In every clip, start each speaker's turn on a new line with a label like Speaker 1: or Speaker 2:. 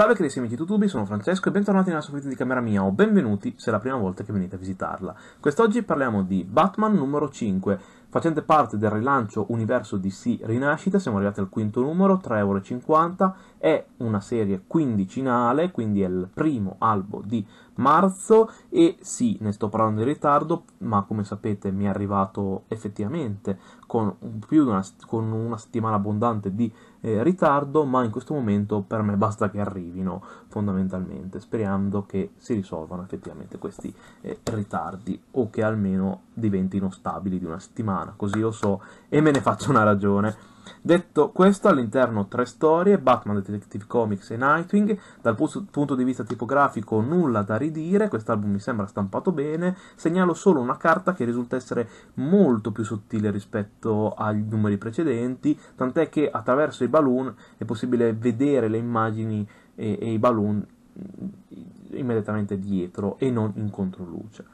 Speaker 1: Salve carissimi amici tutubi, sono Francesco e bentornati nella soffitta di camera mia o benvenuti se è la prima volta che venite a visitarla. Quest'oggi parliamo di Batman numero 5, facente parte del rilancio universo DC Rinascita, siamo arrivati al quinto numero, 3,50€, è una serie quindicinale, quindi è il primo albo di marzo e sì, ne sto parlando in ritardo, ma come sapete mi è arrivato effettivamente con, più di una, con una settimana abbondante di eh, ritardo, ma in questo momento per me basta che arrivino fondamentalmente, sperando che si risolvano effettivamente questi eh, ritardi o che almeno diventino stabili di una settimana, così io so e me ne faccio una ragione. Detto questo, all'interno tre storie, Batman Detective Comics e Nightwing, dal punto di vista tipografico nulla da ridire, quest'album mi sembra stampato bene, segnalo solo una carta che risulta essere molto più sottile rispetto rispetto ai numeri precedenti, tant'è che attraverso i balloon è possibile vedere le immagini e, e i balloon mm, immediatamente dietro e non in controluce.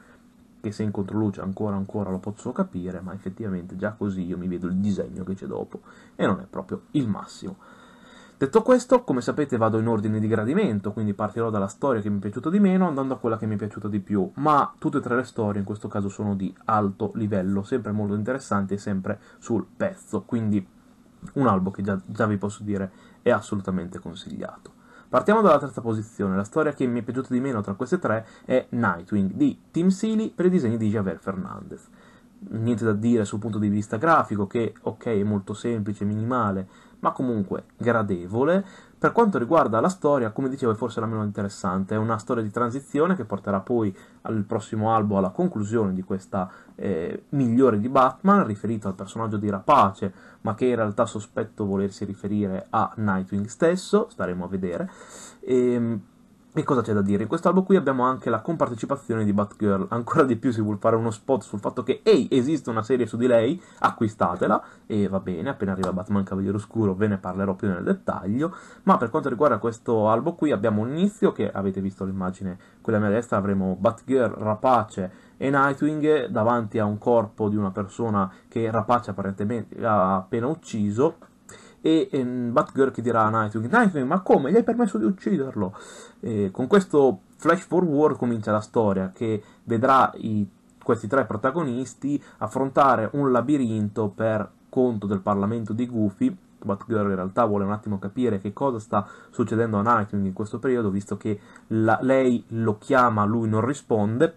Speaker 1: Che se in controluce ancora ancora lo posso capire, ma effettivamente già così io mi vedo il disegno che c'è dopo e non è proprio il massimo. Detto questo, come sapete vado in ordine di gradimento, quindi partirò dalla storia che mi è piaciuta di meno andando a quella che mi è piaciuta di più, ma tutte e tre le storie in questo caso sono di alto livello, sempre molto interessanti e sempre sul pezzo, quindi un albo che già, già vi posso dire è assolutamente consigliato. Partiamo dalla terza posizione, la storia che mi è piaciuta di meno tra queste tre è Nightwing di Tim Seeley per i disegni di Javier Fernandez niente da dire sul punto di vista grafico, che ok è molto semplice, minimale, ma comunque gradevole. Per quanto riguarda la storia, come dicevo, è forse la meno interessante, è una storia di transizione che porterà poi al prossimo albo alla conclusione di questa eh, migliore di Batman, riferito al personaggio di Rapace, ma che in realtà sospetto volersi riferire a Nightwing stesso, staremo a vedere. E, ehm, e cosa c'è da dire? In questo album qui abbiamo anche la compartecipazione di Batgirl, ancora di più si vuole fare uno spot sul fatto che, ehi, esiste una serie su di lei, acquistatela, e va bene, appena arriva Batman Cavaliere Oscuro ve ne parlerò più nel dettaglio, ma per quanto riguarda questo albo qui abbiamo un inizio che, avete visto l'immagine, quella a mia destra, avremo Batgirl, Rapace e Nightwing davanti a un corpo di una persona che Rapace apparentemente ha appena ucciso, e ehm, Batgirl che dirà a Nightwing, Nightwing ma come? Gli hai permesso di ucciderlo? E con questo flash forward comincia la storia che vedrà i, questi tre protagonisti affrontare un labirinto per conto del Parlamento di Goofy Batgirl in realtà vuole un attimo capire che cosa sta succedendo a Nightwing in questo periodo, visto che la, lei lo chiama, lui non risponde,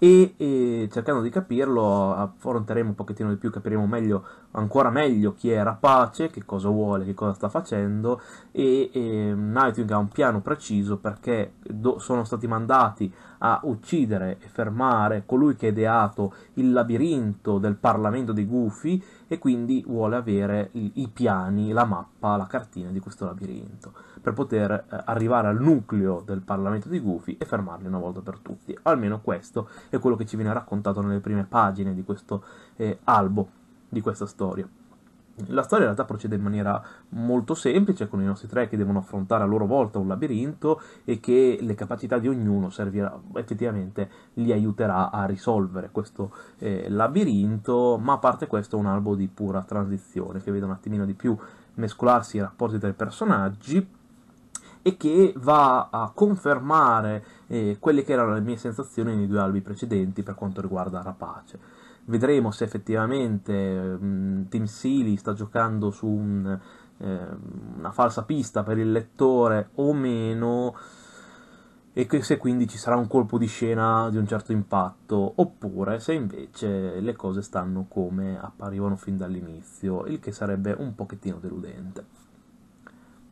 Speaker 1: e, e, cercando di capirlo affronteremo un pochettino di più, capiremo meglio, ancora meglio chi è Rapace, che cosa vuole, che cosa sta facendo e, e Nightwing ha un piano preciso perché do, sono stati mandati a uccidere e fermare colui che ha ideato il labirinto del Parlamento di Goofy e quindi vuole avere i, piani, la mappa, la cartina di questo labirinto per poter eh, arrivare al nucleo del Parlamento di Goofy e fermarli una volta per tutti. Almeno questo è quello che ci viene raccontato nelle prime pagine di questo eh, albo, di questa storia. La storia in realtà procede in maniera molto semplice, con i nostri tre che devono affrontare a loro volta un labirinto e che le capacità di ognuno servirà, effettivamente li aiuterà a risolvere questo eh, labirinto, ma a parte questo è un albo di pura transizione, che vede un attimino di più mescolarsi i rapporti tra i personaggi, e che va a confermare eh, quelle che erano le mie sensazioni nei due albi precedenti per quanto riguarda Rapace. Vedremo se effettivamente mh, Tim Sealy sta giocando su un, eh, una falsa pista per il lettore o meno e che se quindi ci sarà un colpo di scena di un certo impatto, oppure se invece le cose stanno come apparivano fin dall'inizio, il che sarebbe un pochettino deludente.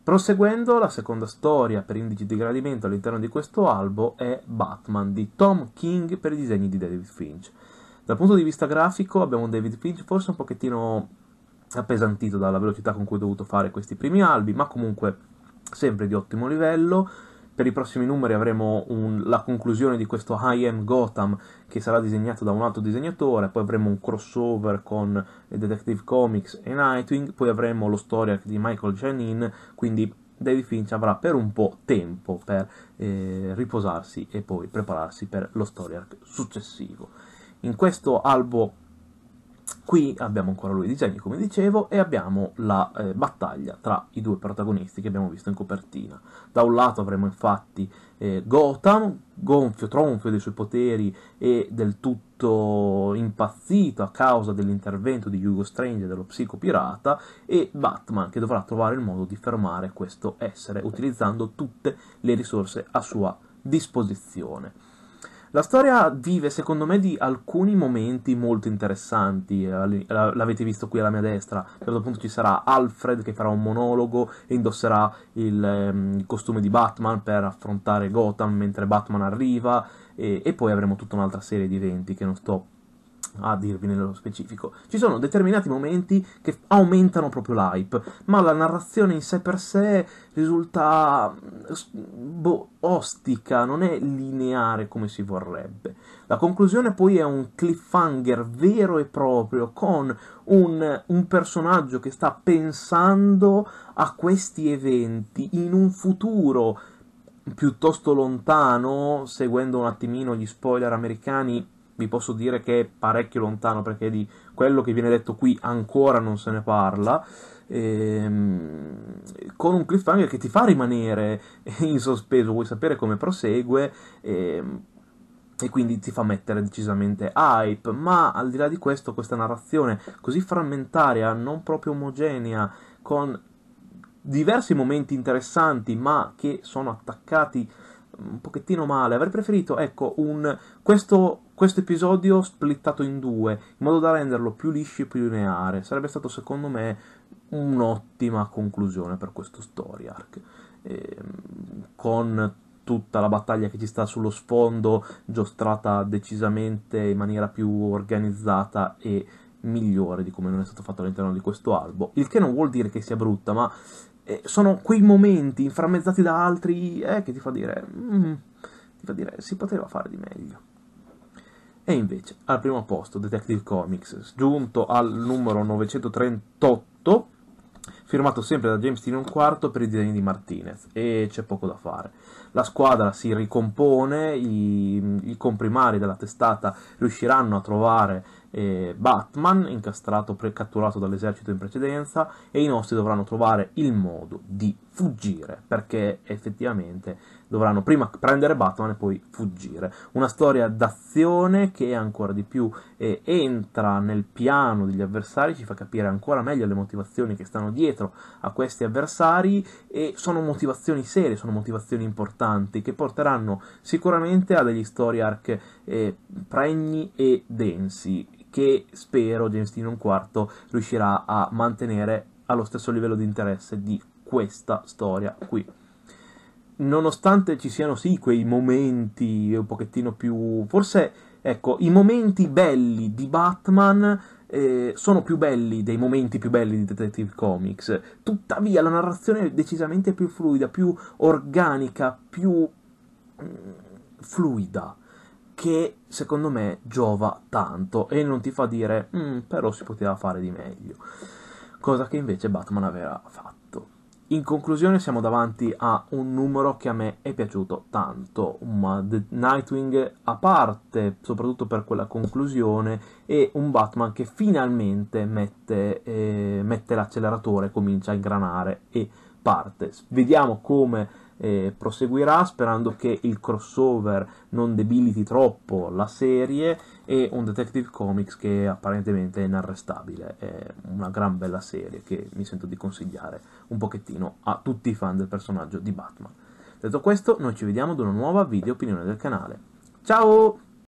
Speaker 1: Proseguendo, la seconda storia per indici di gradimento all'interno di questo albo è Batman di Tom King per i disegni di David Finch. Dal punto di vista grafico abbiamo un David Finch forse un pochettino appesantito dalla velocità con cui ho dovuto fare questi primi albi, ma comunque sempre di ottimo livello. Per i prossimi numeri avremo un, la conclusione di questo I Am Gotham che sarà disegnato da un altro disegnatore, poi avremo un crossover con Detective Comics e Nightwing, poi avremo lo story arc di Michael Janin, quindi David Finch avrà per un po' tempo per eh, riposarsi e poi prepararsi per lo story arc successivo. In questo albo qui abbiamo ancora lui i disegni, come dicevo, e abbiamo la eh, battaglia tra i due protagonisti che abbiamo visto in copertina. Da un lato avremo infatti eh, Gotham, gonfio, tronfio dei suoi poteri e del tutto impazzito a causa dell'intervento di Hugo Strange, dello psicopirata, e Batman che dovrà trovare il modo di fermare questo essere utilizzando tutte le risorse a sua disposizione. La storia vive, secondo me, di alcuni momenti molto interessanti. L'avete visto qui alla mia destra. A un certo punto ci sarà Alfred che farà un monologo e indosserà il, ehm, il costume di Batman per affrontare Gotham mentre Batman arriva. E, e poi avremo tutta un'altra serie di eventi che non sto a dirvi nello specifico. Ci sono determinati momenti che aumentano proprio l'hype, ma la narrazione in sé per sé risulta boh, ostica, non è lineare come si vorrebbe. La conclusione poi è un cliffhanger vero e proprio, con un, un personaggio che sta pensando a questi eventi in un futuro piuttosto lontano, seguendo un attimino gli spoiler americani vi posso dire che è parecchio lontano perché di quello che viene detto qui ancora non se ne parla. Ehm, con un cliffhanger che ti fa rimanere in sospeso, vuoi sapere come prosegue. Ehm, e quindi ti fa mettere decisamente hype, ma al di là di questo questa narrazione così frammentaria, non proprio omogenea, con diversi momenti interessanti ma che sono attaccati un pochettino male. Avrei preferito, ecco, un, questo, questo, episodio splittato in due, in modo da renderlo più liscio e più lineare. Sarebbe stato, secondo me, un'ottima conclusione per questo story arc. E, ehm, con tutta la battaglia che ci sta sullo sfondo, giostrata decisamente in maniera più organizzata e migliore di come non è stato fatto all'interno di questo albo. Il che non vuol dire che sia brutta, ma e sono quei momenti inframmezzati da altri eh, che ti fa dire, mm, ti fa dire, si poteva fare di meglio. E invece, al primo posto, Detective Comics, giunto al numero 938, firmato sempre da James Tynion IV per i disegni di Martinez e c'è poco da fare. La squadra si ricompone, i, i comprimari della testata riusciranno a trovare eh, Batman, incastrato pre- catturato dall'esercito in precedenza, e i nostri dovranno trovare il modo di fuggire, perché effettivamente dovranno prima prendere Batman e poi fuggire. Una storia d'azione che ancora di più eh, entra nel piano degli avversari, ci fa capire ancora meglio le motivazioni che stanno dietro a questi avversari e sono motivazioni serie, sono motivazioni importanti che porteranno sicuramente a degli story arc eh, pregni e densi che spero James Dean un quarto riuscirà a mantenere allo stesso livello di interesse di questa storia qui. Nonostante ci siano sì quei momenti un pochettino più... forse, ecco, i momenti belli di Batman eh, sono più belli dei momenti più belli di Detective Comics. Tuttavia la narrazione è decisamente più fluida, più organica, più... Mm, fluida che secondo me giova tanto e non ti fa dire mm, però si poteva fare di meglio, cosa che invece Batman aveva fatto. In conclusione siamo davanti a un numero che a me è piaciuto tanto, un Nightwing a parte, soprattutto per quella conclusione, e un Batman che finalmente mette, eh, mette l'acceleratore, comincia a ingranare e parte. Vediamo come eh, proseguirà sperando che il crossover non debiliti troppo la serie e un Detective Comics che apparentemente è inarrestabile. È una gran bella serie che mi sento di consigliare un pochettino a tutti i fan del personaggio di Batman. Detto questo, noi ci vediamo ad una nuova video opinione del canale. Ciao!